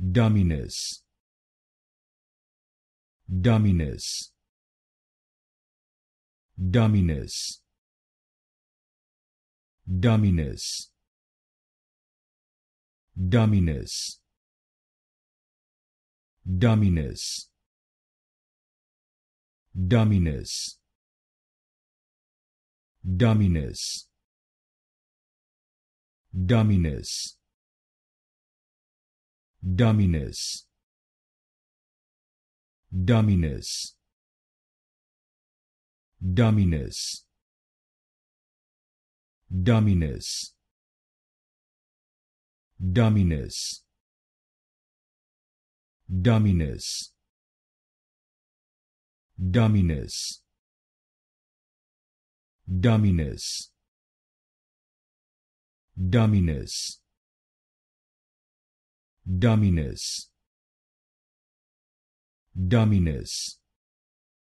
Dominus Dominus Dominus Dominus Dominus Dominus Dominus Dominus Dominus Dominus Dominus Dominus Dominus Dominus Dominus Dominus Dominus Dominus Dominus. Dominus.